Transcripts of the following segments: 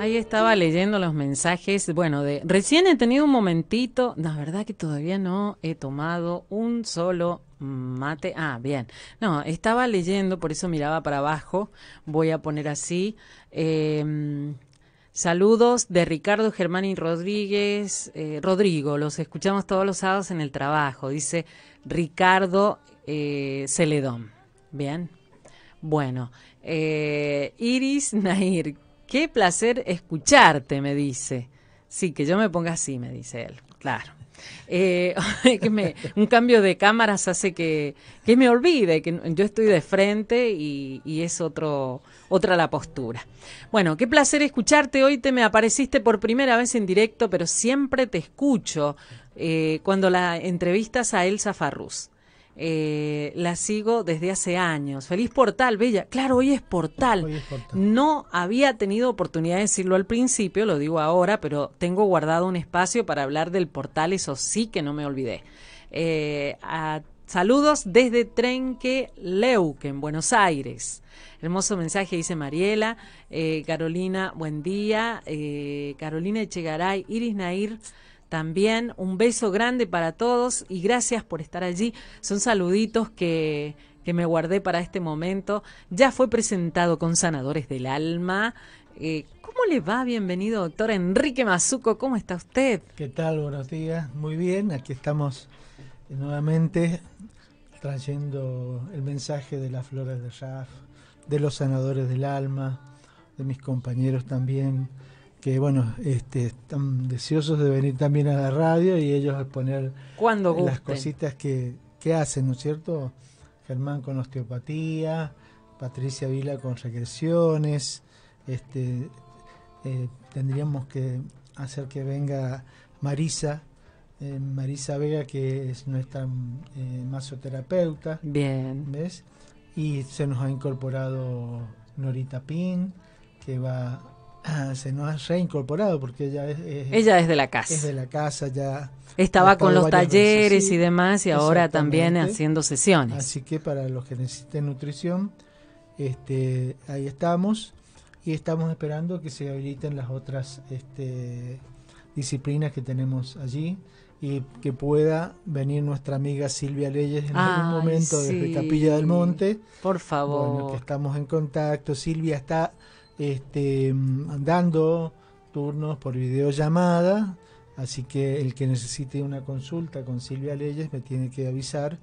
Ahí estaba leyendo los mensajes. Bueno, de recién he tenido un momentito. La verdad que todavía no he tomado un solo mate. Ah, bien. No, estaba leyendo, por eso miraba para abajo. Voy a poner así. Em, saludos de Ricardo Germán y Rodríguez. Eh, Rodrigo, los escuchamos todos los sábados en el trabajo. Dice Ricardo eh, Celedón. Bien. Bueno, eh, Iris Nair, Qué placer escucharte, me dice. Sí, que yo me ponga así, me dice él. Claro. Eh, un cambio de cámaras hace que, que, me olvide, que yo estoy de frente y, es otro, otra la postura. Bueno, qué placer escucharte. Hoy te me apareciste por primera vez en directo, pero siempre te escucho eh, cuando la entrevistas a Elsa Farrús. Eh, la sigo desde hace años. Feliz portal, Bella. Claro, hoy es portal. No había tenido oportunidad de decirlo al principio, lo digo ahora, pero tengo guardado un espacio para hablar del portal, eso sí que no me olvidé. Eh, saludos desde Trenque Leuque, en Buenos Aires. Hermoso mensaje, dice Mariela. Eh, Carolina, buen día. Carolina Echegaray, Iris Nair también. Un beso grande para todos y gracias por estar allí. Son saluditos que, que me guardé para este momento. Ya fue presentado con Sanadores del Alma. Eh, ¿Cómo le va? Bienvenido, doctor Enrique Mazuco. ¿Cómo está usted? ¿Qué tal? Buenos días. Muy bien. Aquí estamos nuevamente trayendo el mensaje de las flores de Raf, de los sanadores del alma, de mis compañeros también, que bueno, este, están deseosos de venir también a la radio y ellos exponer poner las cositas que, hacen, ¿no es cierto? Germán con osteopatía, Patricia Vila con regresiones, este, eh, tendríamos que hacer que venga Marisa, eh, Marisa Vega, que es nuestra eh, masoterapeuta. Bien. ¿Ves? Y se nos ha incorporado Norita Pin, que va Ah, se nos ha reincorporado porque ella es, ella es de la casa. Es de la casa ya. Estaba con los talleres y demás y ahora también haciendo sesiones. Así que para los que necesiten nutrición, este, ahí estamos y estamos esperando que se habiliten las otras este, disciplinas que tenemos allí y que pueda venir nuestra amiga Silvia Leyes en algún momento desde Capilla del Monte. Por favor. estamos en contacto. Silvia está este, mm, dando turnos por videollamada, así que el que necesite una consulta con Silvia Leyes me tiene que avisar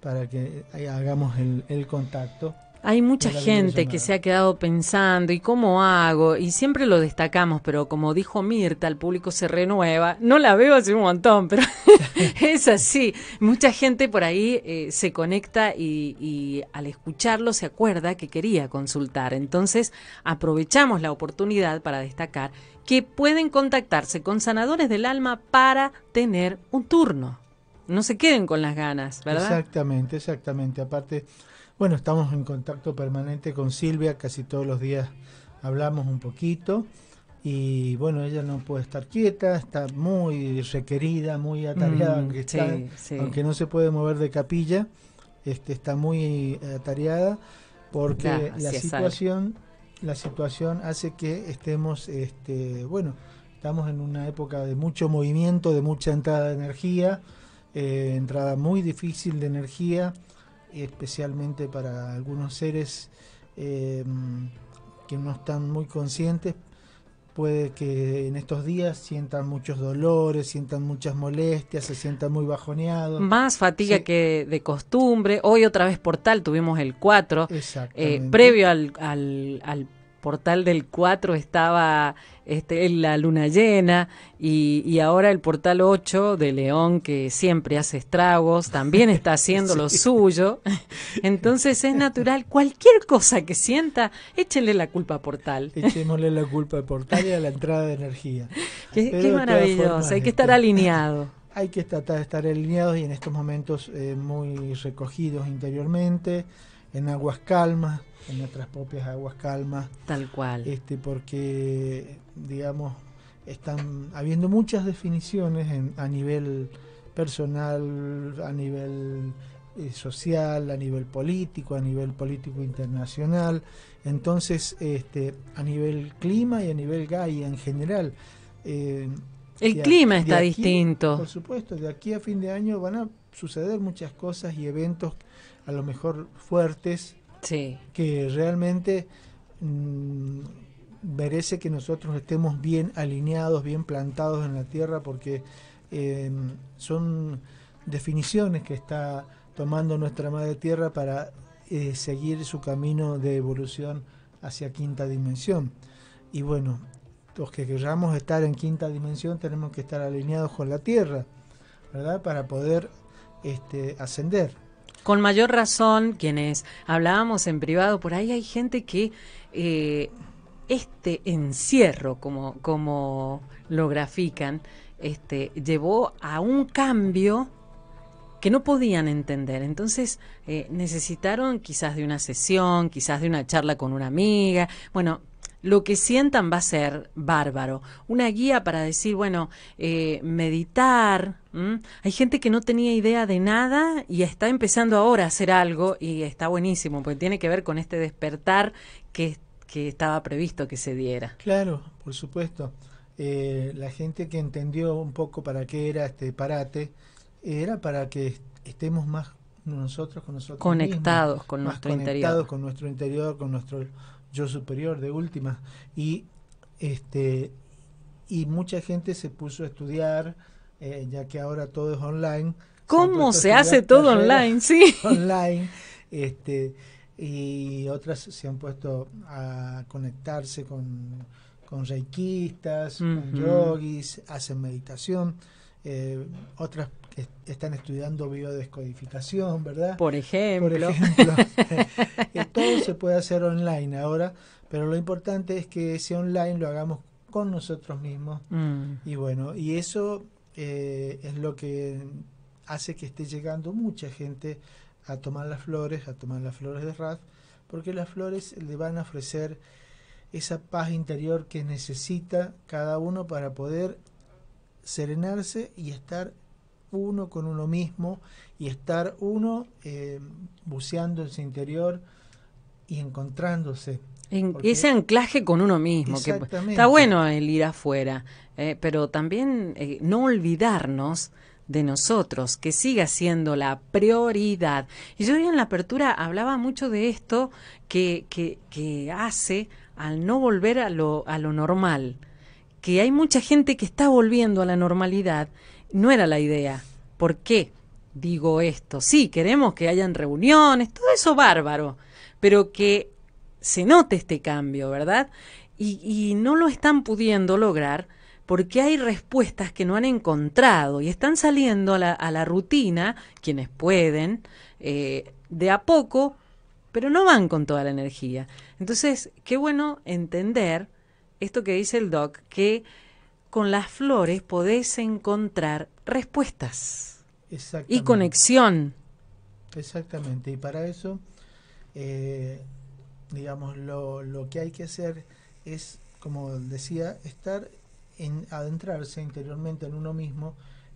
para que eh, hagamos el contacto hay mucha gente que se ha quedado pensando, ¿y cómo hago? Y siempre lo destacamos, pero como dijo Mirta, el público se renueva. No la veo hace un montón, pero es así. Mucha gente por ahí eh, se conecta y, y al escucharlo se acuerda que quería consultar. Entonces aprovechamos la oportunidad para destacar que pueden contactarse con Sanadores del Alma para tener un turno. No se queden con las ganas, ¿verdad? Exactamente, exactamente. Aparte bueno, estamos en contacto permanente con Silvia, casi todos los días hablamos un poquito y bueno, ella no puede estar quieta, está muy requerida, muy atareada, mm, aunque, no se puede mover de capilla, este, está muy eh, atareada porque la situación la situación hace que estemos este bueno estamos en una época de mucho movimiento de mucha entrada de energía eh, entrada muy difícil de energía especialmente para algunos seres em, que no están muy conscientes, puede que en estos días sientan muchos dolores, sientan muchas molestias, se sientan muy bajoneados. Más fatiga que de costumbre. Hoy otra vez por tal tuvimos el 4. Eh, previo al, al portal del 4 estaba este, la luna llena y, ahora el portal 8 de León, que siempre hace estragos, también está haciendo lo suyo. Entonces es natural, cualquier cosa que sienta, échenle la culpa portal. Echémosle la culpa al portal y a la entrada de energía. Qué, maravilloso, hay que estar este, alineado hay que tratar de estar alineados y en estos momentos eh, muy recogidos interiormente, en aguas calmas, en nuestras propias aguas calmas. Tal cual. Este, porque, digamos, están habiendo muchas definiciones a nivel personal, a nivel eh, social, a nivel político, a nivel político internacional. Entonces, este, a nivel clima y a nivel Gaia en general. Eh, el clima está distinto. Por supuesto, de aquí a fin de año van a suceder muchas cosas y eventos a lo mejor fuertes que realmente mm, merece que nosotros estemos bien alineados, bien plantados en la tierra porque em, son definiciones que está tomando nuestra madre tierra para eh, seguir su camino de evolución hacia quinta dimensión. Y bueno, los que queramos estar en quinta dimensión tenemos que estar alineados con la tierra, ¿verdad? Para poder este, ascender. Con mayor razón, quienes hablábamos en privado, por ahí hay gente que eh, este encierro, como, lo grafican, este, llevó a un cambio que no podían entender. Entonces eh, necesitaron quizás de una sesión, quizás de una charla con una amiga. Bueno, lo que sientan va a ser bárbaro. Una guía para decir, bueno, eh, meditar, hay gente que no tenía idea de nada y está empezando ahora a hacer algo y está buenísimo, porque tiene que ver con este despertar que, que estaba previsto que se diera. Claro, por supuesto. Eh, la gente que entendió un poco para qué era este parate, era para que estemos más nosotros con nosotros conectados con nuestro conectados interior con nuestro interior con nuestro yo superior de última y este y mucha gente se puso a estudiar eh, ya que ahora todo es online. ¿Cómo se, hace todo online? Sí. Online. Este, y otras se han puesto a conectarse con, con reikistas, con yogis, hacen meditación. Eh, otras están estudiando biodescodificación, ¿verdad? Por ejemplo. Por ejemplo. Eh, todo se puede hacer online ahora, pero lo importante es que ese online lo hagamos con nosotros mismos. Mm. Y bueno, y eso eh, es lo que hace que esté llegando mucha gente a tomar las flores, a tomar las flores de raz, porque las flores le van a ofrecer esa paz interior que necesita cada uno para poder serenarse y estar uno con uno mismo y estar uno eh, buceando en su interior y encontrándose ese anclaje con uno mismo, que pues, está bueno el ir afuera, eh, pero también eh, no olvidarnos de nosotros, que siga siendo la prioridad. Y yo en la apertura hablaba mucho de esto que, que, que hace al no volver a lo, a lo normal, que hay mucha gente que está volviendo a la normalidad. No era la idea. ¿Por qué digo esto? Sí, queremos que hayan reuniones, todo eso bárbaro, pero que se note este cambio, ¿verdad? Y, no lo están pudiendo lograr porque hay respuestas que no han encontrado y están saliendo a la, rutina, quienes pueden, eh, de a poco, pero no van con toda la energía. Entonces, qué bueno entender esto que dice el doc, que con las flores podés encontrar respuestas y conexión. Exactamente, y para eso eh, digamos, lo, lo que hay que hacer es, como decía, estar en adentrarse interiormente en uno mismo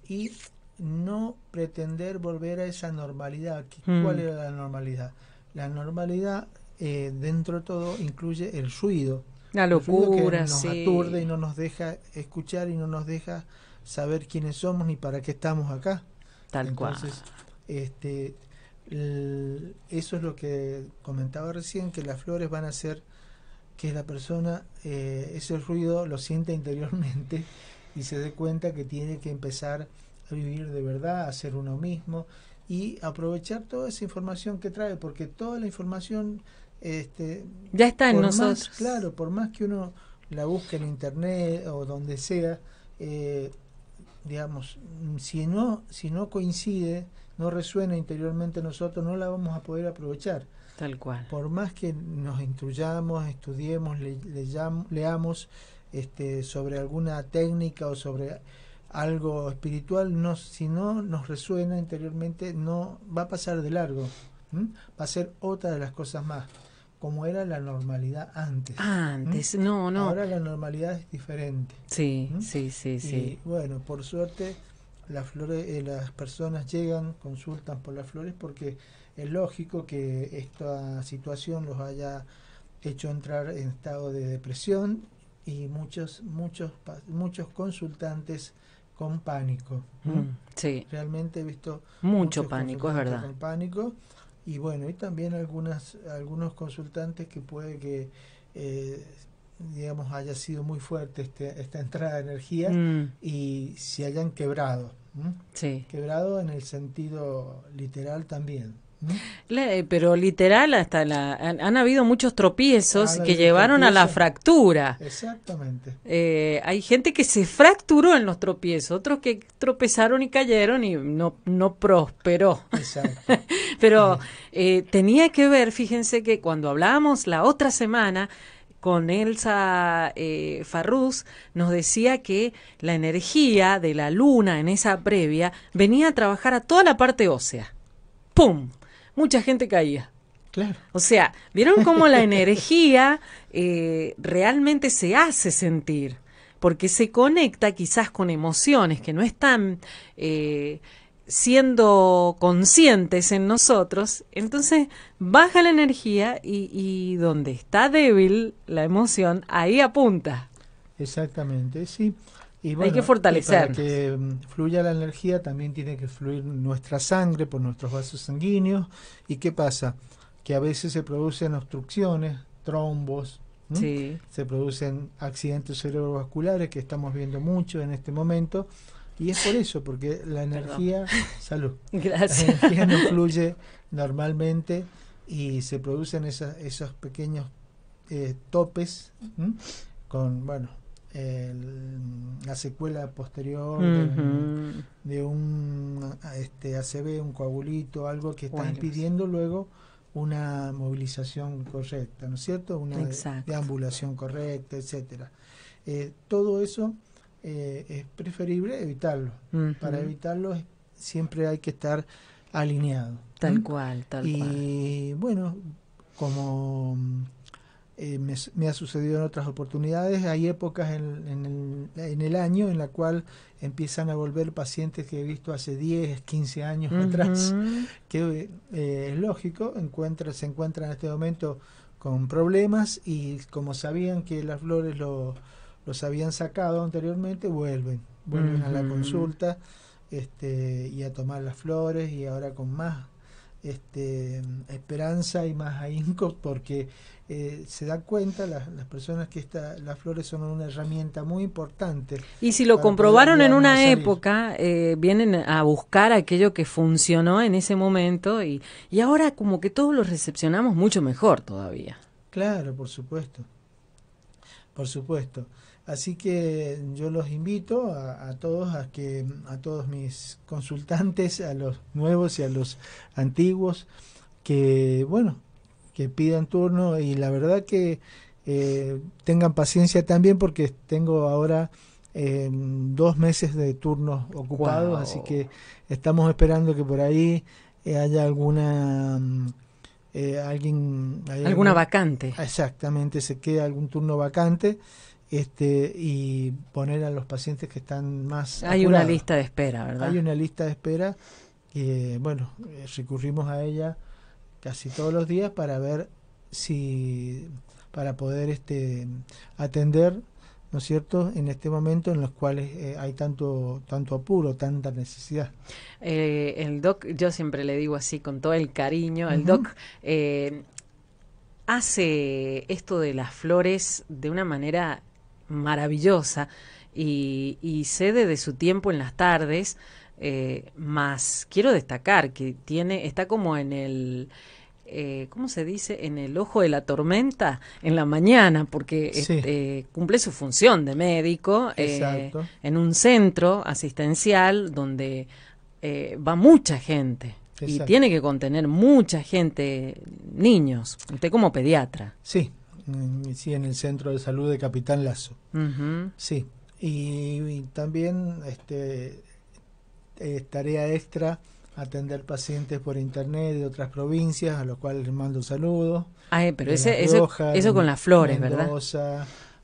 y no pretender volver a esa normalidad. Mm. ¿Cuál era la normalidad? La normalidad, eh, dentro de todo, incluye el ruido. La locura, el ruido que nos aturde y no nos deja escuchar y no nos deja saber quiénes somos ni para qué estamos acá. Tal cual. Entonces, Este, eso es lo que comentaba recién, que las flores van a ser que la persona eh, ese ruido lo siente interiormente y se dé cuenta que tiene que empezar a vivir de verdad, a ser uno mismo y aprovechar toda esa información que trae, porque toda la información este, ya está en nosotros. claro, por más que uno la busque en internet o donde sea, eh, digamos, si no, si no coincide no resuena interiormente nosotros, no la vamos a poder aprovechar. Tal cual. Por más que nos instruyamos, estudiemos, leamos este, sobre alguna técnica o sobre algo espiritual, no, si no nos resuena interiormente, no va a pasar de largo. Va a ser otra de las cosas más como era la normalidad antes. Antes, no, no. Ahora la normalidad es diferente. Sí, sí, sí, sí. bueno, por suerte las flores, eh, las personas llegan, consultan por las flores porque es lógico que esta situación los haya hecho entrar en estado de depresión y muchos muchos muchos consultantes con pánico. Mm. sí. Realmente he visto mucho pánico, es verdad. Con pánico y bueno, y también algunas algunos consultantes que puede que eh, digamos, haya sido muy fuerte este, esta entrada de energía mm. y se hayan quebrado. Quebrado en el sentido literal también. pero literal, hasta la, han, habido muchos tropiezos que llevaron a la fractura. Exactamente. Eh, hay gente que se fracturó en los tropiezos, otros que tropezaron y cayeron y no, no prosperó. pero eh, tenía que ver, fíjense que cuando hablábamos la otra semana con Elsa eh, Farruz nos decía que la energía de la luna en esa previa venía a trabajar a toda la parte ósea. ¡Pum! Mucha gente caía. Claro. O sea, ¿vieron cómo la energía eh, realmente se hace sentir? Porque se conecta quizás con emociones que no están eh, siendo conscientes en nosotros, entonces baja la energía y, donde está débil la emoción, ahí apunta. Exactamente, sí. Y Hay que fortalecer. Para que mm, fluya la energía también tiene que fluir nuestra sangre por nuestros vasos sanguíneos. ¿Y qué pasa? Que a veces se producen obstrucciones, trombos, se producen accidentes cerebrovasculares que estamos viendo mucho en este momento y es por eso, porque la energía, salud, Gracias. la energía no fluye normalmente y se producen esas, esos pequeños eh, topes con, bueno, la secuela posterior de, un este, ACV, un coagulito, algo que está impidiendo luego una movilización correcta, ¿no es cierto? Una de, deambulación correcta, etcétera. Eh, todo eso eh, es preferible evitarlo. Para evitarlo siempre hay que estar alineado. Tal cual, tal y, cual. Y bueno, como eh, me, ha sucedido en otras oportunidades, hay épocas en, el, año en la cual empiezan a volver pacientes que he visto hace 10, 15 años atrás, que eh, es lógico, encuentra, se encuentran en este momento con problemas y como sabían que las flores lo los habían sacado anteriormente, vuelven, vuelven a la consulta este, y a tomar las flores y ahora con más este, esperanza y más ahínco porque eh, se dan cuenta las, personas que esta, las flores son una herramienta muy importante. Y si lo comprobaron en una época, eh, vienen a buscar aquello que funcionó en ese momento y, y ahora como que todos lo recepcionamos mucho mejor todavía. Claro, por supuesto. Por supuesto. Así que yo los invito a, a, todos, a que a todos mis consultantes, a los nuevos y a los antiguos, que bueno, que pidan turno y la verdad que eh, tengan paciencia también porque tengo ahora eh, dos meses de turnos ocupados, así que estamos esperando que por ahí eh, haya alguna mm, eh, alguien alguna vacante. Exactamente, se quede algún turno vacante este, y poner a los pacientes que están más... Hay una lista de espera, ¿verdad? Hay una lista de espera que, bueno, eh, recurrimos a ella casi todos los días para ver si, para poder este, atender, ¿no es cierto?, en este momento en los cuales eh, hay tanto, tanto apuro, tanta necesidad. Eh, el doc, yo siempre le digo así, con todo el cariño, el doc... hace esto de las flores de una manera maravillosa y, y cede de su tiempo en las tardes, eh, más quiero destacar que tiene, está como en el eh, ¿cómo se dice? En el ojo de la tormenta en la mañana, porque este, cumple su función de médico eh, en un centro asistencial donde eh, va mucha gente. Y tiene que contener mucha gente, niños, usted como pediatra. Sí, sí, en el centro de salud de Capitán Lazo. Sí, y, también este, tarea extra atender pacientes por internet de otras provincias, a lo cual les mando saludos. pero eso, con las flores, ¿verdad?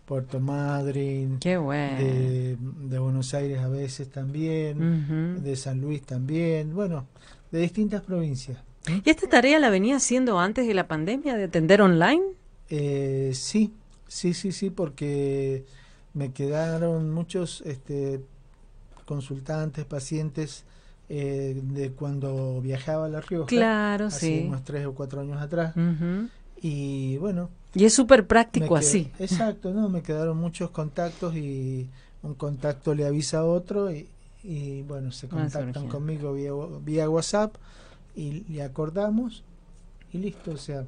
Puerto Madryn, Qué bueno. de, de, Buenos Aires a veces también, de San Luis también, bueno, de distintas provincias. ¿Y esta tarea la venía haciendo antes de la pandemia de atender online? Eh, sí, sí, sí, sí, porque me quedaron muchos este, consultantes, pacientes eh, de cuando viajaba a La Rioja. Claro, hace Unos tres o cuatro años atrás. Y bueno. Y es súper práctico así. Exacto, ¿no? Me quedaron muchos contactos y un contacto le avisa a otro y, bueno, se ah, contactan conmigo vía, WhatsApp y, le acordamos y listo, o sea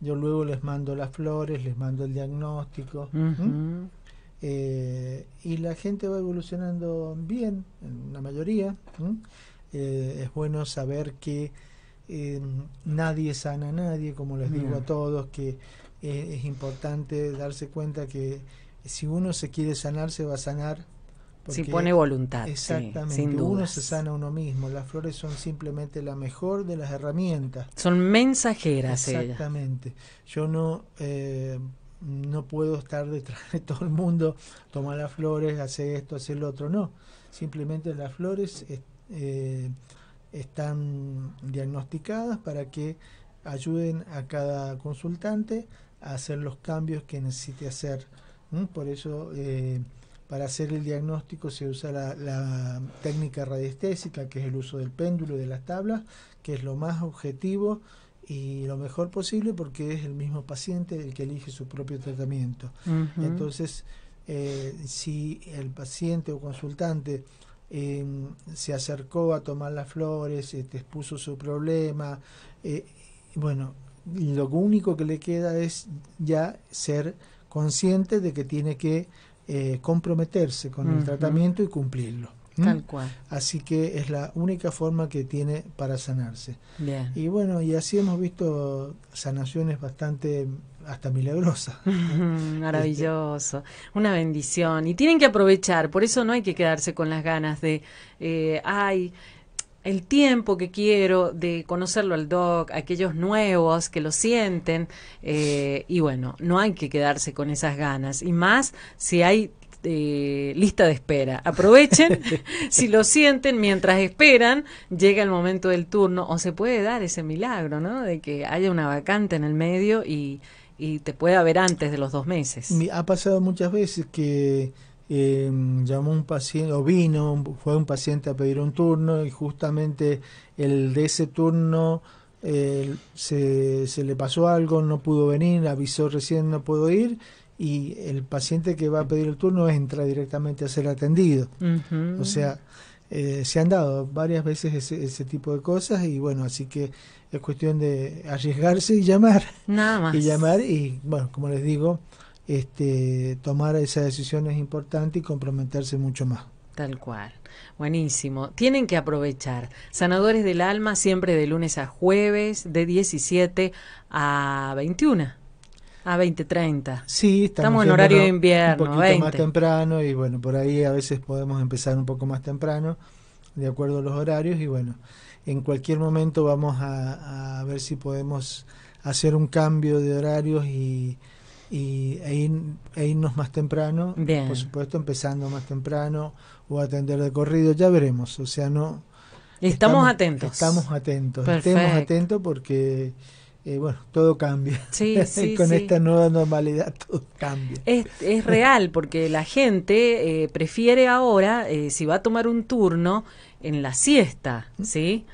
yo luego les mando las flores, les mando el diagnóstico. Eh, y la gente va evolucionando bien, en la mayoría. Eh, es bueno saber que em, nadie sana a nadie, como les digo a todos, que eh, es importante darse cuenta que si uno se quiere sanar, se va a sanar si pone voluntad. Exactamente. sin uno se sana uno mismo. Las flores son simplemente la mejor de las herramientas. Son mensajeras. Exactamente. Yo no, eh, no puedo estar detrás de todo el mundo, toma las flores, hacer esto, hacer lo otro. No. Simplemente las flores eh, están diagnosticadas para que ayuden a cada consultante a hacer los cambios que necesite hacer. Por eso. Eh, para hacer el diagnóstico se usa la, técnica radiestésica, que es el uso del péndulo y de las tablas, que es lo más objetivo y lo mejor posible porque es el mismo paciente el que elige su propio tratamiento. Entonces, eh, si el paciente o consultante em, se acercó a tomar las flores, este, expuso su problema, eh, bueno, lo único que le queda es ya ser consciente de que tiene que eh, comprometerse con el tratamiento y cumplirlo. Tal cual. Así que es la única forma que tiene para sanarse. Bien. Y bueno, y así hemos visto sanaciones bastante hasta milagrosas. Maravilloso, este una bendición. Y tienen que aprovechar, por eso no hay que quedarse con las ganas de, eh, ay, el tiempo que quiero de conocerlo al doc, aquellos nuevos que lo sienten, eh, y bueno, no hay que quedarse con esas ganas, y más si hay eh, lista de espera. Aprovechen, si lo sienten, mientras esperan, llega el momento del turno, o se puede dar ese milagro, ¿no? De que haya una vacante en el medio y, y te pueda ver antes de los dos meses. Ha pasado muchas veces que Em, llamó un paciente, o vino, fue un paciente a pedir un turno y justamente el de ese turno se, se, le pasó algo, no pudo venir, avisó recién no puedo ir y el paciente que va a pedir el turno entra directamente a ser atendido. O sea, eh, se han dado varias veces ese, ese, tipo de cosas y bueno, así que es cuestión de arriesgarse y llamar. Nada más. Y llamar y bueno, como les digo, este, tomar esa decisión es importante y comprometerse mucho más. Tal cual. Buenísimo. Tienen que aprovechar. Sanadores del Alma siempre de lunes a jueves, de 17 a 21. A 20.30. Sí, estamos, en horario de invierno. Un poquito más temprano y bueno, por ahí a veces podemos empezar un poco más temprano, de acuerdo a los horarios y bueno, en cualquier momento vamos a ver si podemos hacer un cambio de horarios y y, e, ir, e irnos más temprano, por supuesto empezando más temprano o atender de corrido, ya veremos, o sea, no... Estamos, atentos. Estamos atentos, estemos atentos porque, eh, bueno, todo cambia. Con esta nueva normalidad todo cambia. Es, es real porque la gente eh, prefiere ahora, eh, si va a tomar un turno, en la siesta, ¿Mm? ¿sí?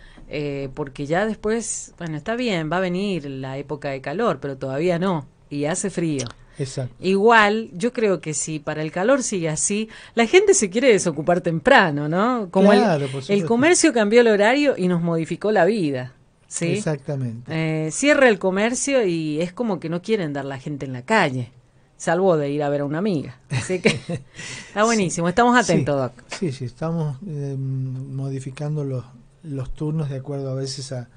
porque ya después, bueno, está bien, va a venir la época de calor, pero todavía no y hace frío. Exacto. Igual, yo creo que si para el calor sigue así, la gente se quiere desocupar temprano, ¿no? Como el, comercio cambió el horario y nos modificó la vida. ¿sí? Exactamente. Eh, cierra el comercio y es como que no quieren dar la gente en la calle, salvo de ir a ver a una amiga. Así que está buenísimo, estamos atentos, sí, Doc. Sí, sí, estamos em, modificando los, los turnos de acuerdo a veces a,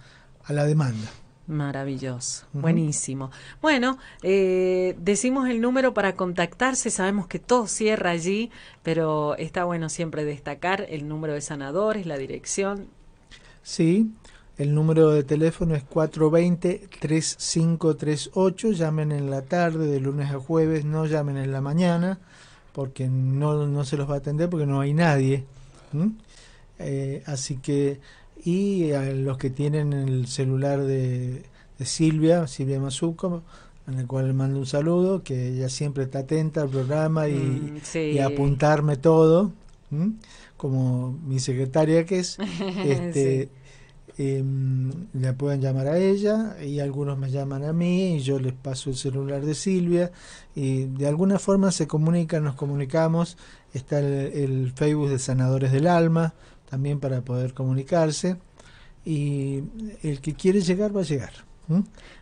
a la demanda. Maravilloso, buenísimo. Bueno, eh, decimos el número para contactarse, sabemos que todo cierra allí, pero está bueno siempre destacar el número de sanadores, la dirección. Sí, el número de teléfono es 420-3538, llamen en la tarde, de lunes a jueves, no llamen en la mañana, porque no, no se los va a atender porque no hay nadie. Eh, así que y a los que tienen el celular de, Silvia, Silvia Mazuco, en el cual le mando un saludo, que ella siempre está atenta al programa y, mm, apuntarme todo, como mi secretaria que es. Este, em, pueden llamar a ella y algunos me llaman a mí y yo les paso el celular de Silvia y de alguna forma se comunican, nos comunicamos, está el Facebook de Sanadores del Alma, también para poder comunicarse y el que quiere llegar va a llegar.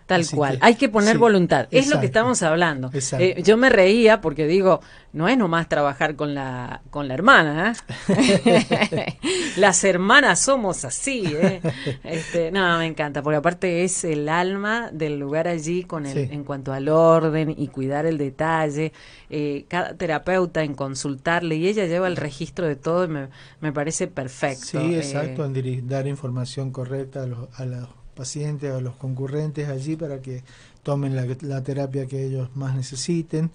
Tal cual, hay que poner voluntad, es lo que estamos hablando. Eh, yo me reía porque digo, no es nomás trabajar con la, con la hermana, ¿eh? las hermanas somos así. ¿eh? Este, no, me encanta, porque aparte es el alma del lugar allí con el, en cuanto al orden y cuidar el detalle. cada terapeuta en consultarle y ella lleva el registro de todo y me, parece perfecto. Sí, exacto, en dar información correcta a los, a los pacientes, a los concurrentes allí para que tomen la, terapia que ellos más necesiten.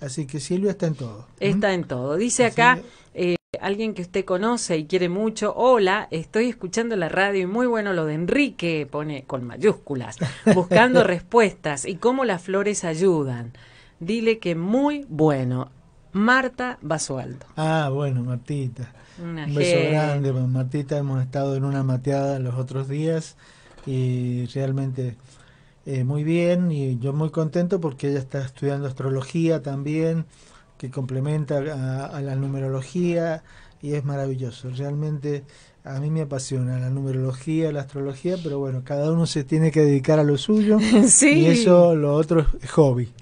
Así que Silvia está en todo. Está en todo. Dice acá eh, alguien que usted conoce y quiere mucho, hola, estoy escuchando la radio y muy bueno lo de Enrique, pone con mayúsculas, buscando respuestas y cómo las flores ayudan. Dile que muy bueno. Marta Basualdo. Ah, bueno, Martita. un beso grande. Pues, Martita, hemos estado en una mateada los otros días y realmente eh, muy bien y yo muy contento porque ella está estudiando astrología también, que complementa a, la numerología y es maravilloso. Realmente a mí me apasiona la numerología, la astrología, pero bueno, cada uno se tiene que dedicar a lo suyo y eso lo otro es hobby.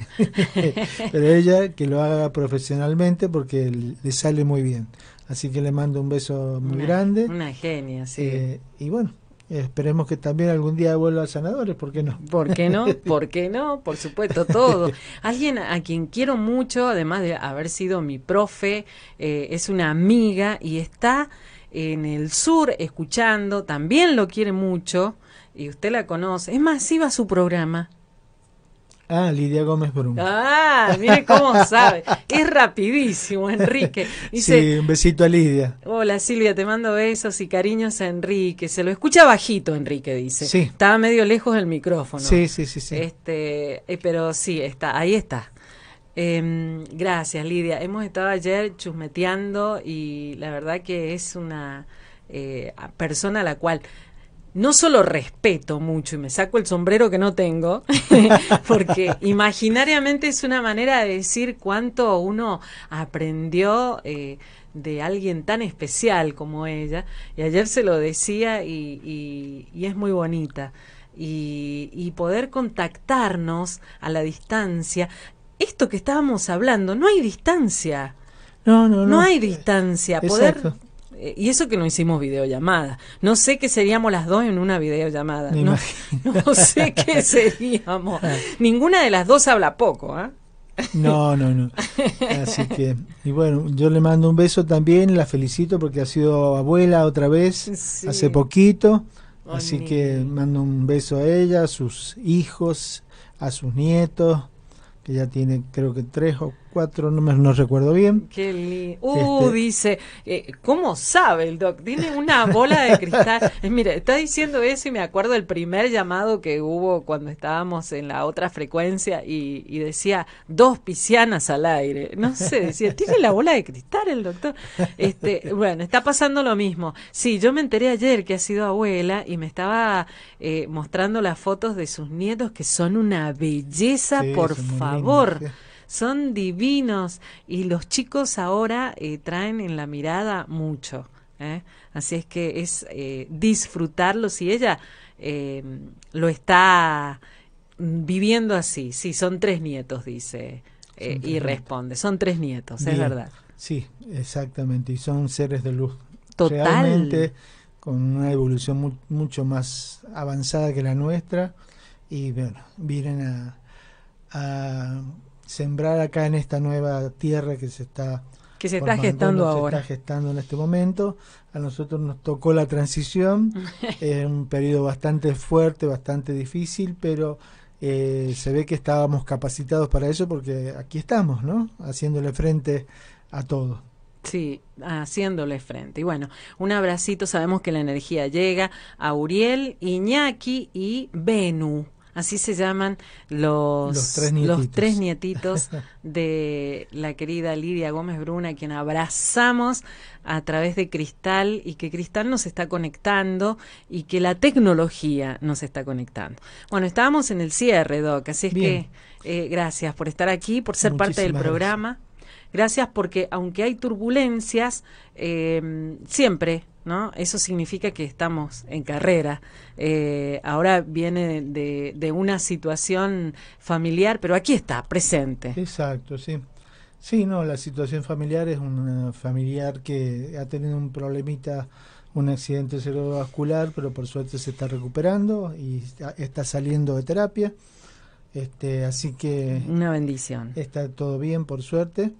pero ella que lo haga profesionalmente porque le sale muy bien. Así que le mando un beso muy grande. Una genia, sí. Eh, y bueno, Esperemos que también algún día vuelva a sanadores, ¿por qué no? ¿Por qué no? ¿Por no? Por supuesto, todo. Alguien a quien quiero mucho, además de haber sido mi profe, eh, es una amiga y está en el sur escuchando, también lo quiere mucho y usted la conoce. Es más, su programa. Ah, Lidia Gómez Brum. Ah, mire cómo sabe. Es rapidísimo, Enrique. Dice, sí, un besito a Lidia. Hola Silvia, te mando besos y cariños a Enrique. Se lo escucha bajito, Enrique dice. Sí. Estaba medio lejos del micrófono. Sí, sí, sí, sí. Este, eh, pero sí, está, ahí está. Em, gracias, Lidia. Hemos estado ayer chusmeteando y la verdad que es una eh, persona a la cual no solo respeto mucho y me saco el sombrero que no tengo, porque imaginariamente es una manera de decir cuánto uno aprendió eh, de alguien tan especial como ella. Y ayer se lo decía y, es muy bonita. Y, poder contactarnos a la distancia. Esto que estábamos hablando, no hay distancia. No, no, no. No hay distancia. Poder eh, y eso que no hicimos videollamada. No sé qué seríamos las dos en una videollamada. No, sé qué seríamos. Ah. Ninguna de las dos habla poco, ¿ah? No, no, no. Así que, y bueno, yo le mando un beso también, la felicito porque ha sido abuela otra vez, hace poquito. así que mando un beso a ella, a sus hijos, a sus nietos, que ya tiene creo que tres o cuatro me no recuerdo bien. Qué lindo. Uh, este, dice, eh, ¿cómo sabe el doctor, Tiene una bola de cristal. mira está diciendo eso y me acuerdo el primer llamado que hubo cuando estábamos en la otra frecuencia y, decía dos pisianas al aire. No sé, decía, tiene la bola de cristal el doctor. Este, bueno, está pasando lo mismo. Sí, yo me enteré ayer que ha sido abuela y me estaba eh, mostrando las fotos de sus nietos que son una belleza, por favor son divinos y los chicos ahora eh, traen en la mirada mucho. ¿eh? Así es que es eh, disfrutarlo disfrutarlos y ella em, lo está viviendo así. Sí, son tres nietos, dice. y responde, son tres nietos, es verdad. Sí, exactamente, y son seres de luz. totalmente con una evolución mucho más avanzada que la nuestra y bueno, vienen a, a sembrar acá en esta nueva tierra que se está que se está gestando se está gestando en este momento. A nosotros nos tocó la transición, es un periodo bastante fuerte, bastante difícil, pero eh, se ve que estábamos capacitados para eso porque aquí estamos, ¿no? Haciéndole frente a todo. Sí, haciéndole frente. Y bueno, un abracito, sabemos que la energía llega a Uriel, Iñaki y Benu Así se llaman los, tres, nietitos. de la querida Lidia Gómez Bruna, quien abrazamos a través de Cristal y que Cristal nos está conectando y que la tecnología nos está conectando. Bueno, estábamos en el cierre, Doc, así es que eh, gracias por estar aquí, por ser parte del programa. Gracias. porque aunque hay turbulencias, eh, siempre ¿no? Eso significa que estamos en carrera. Eh, ahora viene de, una situación familiar, pero aquí está, presente. Exacto, sí. Sí, no, la situación familiar es un familiar que ha tenido un problemita, un accidente cerebrovascular, pero por suerte se está recuperando y está, saliendo de terapia. Este, así que... Una bendición. Está todo bien, por suerte.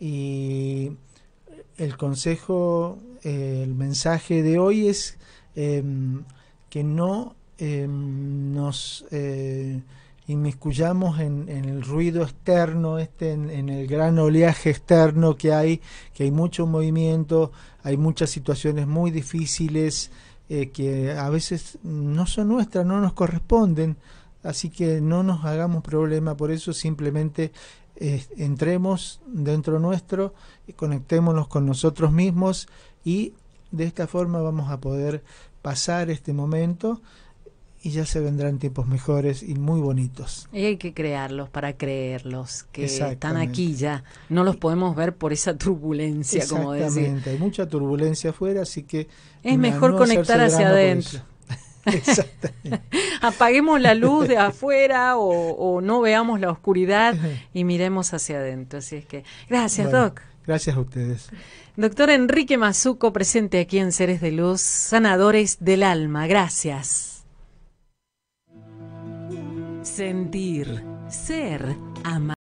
Y el consejo, el mensaje de hoy es em, que no em, nos eh, inmiscuyamos en, el ruido externo, este, en, el gran oleaje externo que hay, que hay mucho movimiento, hay muchas situaciones muy difíciles eh, que a veces no son nuestras, no nos corresponden, así que no nos hagamos problema por eso, simplemente entremos dentro nuestro y conectémonos con nosotros mismos y de esta forma vamos a poder pasar este momento y ya se vendrán tiempos mejores y muy bonitos. Y hay que crearlos para creerlos, que están aquí ya. No los podemos ver por esa turbulencia, como hay mucha turbulencia afuera, así que... Es mejor conectar hacia adentro. Exactamente. Apaguemos la luz de afuera o, no veamos la oscuridad y miremos hacia adentro. Así es que, gracias, Doc. Gracias a ustedes. Doctor Enrique Mazuco, presente aquí en Seres de Luz, sanadores del alma. Gracias. Sentir, ser, amar.